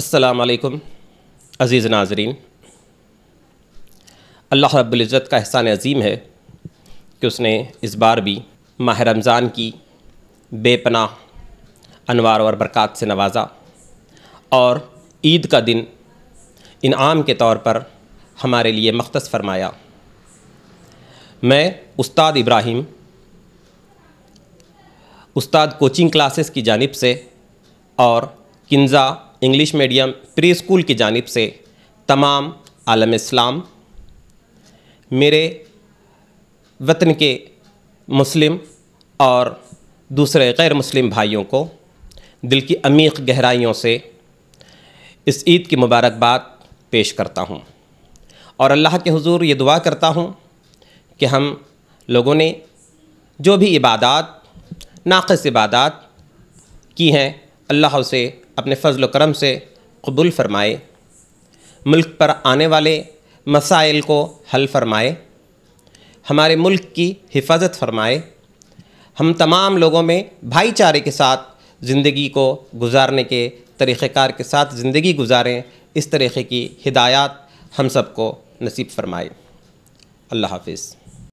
असलकम अज़ीज़ नाजरीन अल्लाह रब्ज़त का एहसान अज़ीम है कि उसने इस बार भी माह रमज़ान की बेपना अनवार और बरक़ात से नवाजा और ईद का दिन इनाम के तौर पर हमारे लिए मख्स फरमाया मैं उस्ताद इब्राहिम उस्ताद कोचिंग क्लासेस की जानब से और Kinza English medium pre school की जानब से तमाम आलम इस्लाम मेरे वतन के मुस्लिम और दूसरे गैर मुस्लिम भाइयों को दिल की अमीक गहराइयों से इस ईद की मुबारकबाद पेश करता हूँ और अल्लाह के हुजूर ये दुआ करता हूँ कि हम लोगों ने जो भी इबादत नाक़स इबादत की हैं अल्लाह उसे अपने फ़जल करम से कबूल फरमाए मुल्क पर आने वाले मसाइल को हल फरमाए हमारे मुल्क की हिफाजत फरमाए हम तमाम लोगों में भाईचारे के साथ ज़िंदगी को गुजारने के तरीक़ार के साथ ज़िंदगी गुजारें इस तरीक़े की हिदायत हम सबको नसीब फरमाए अल्लाह हाफिज़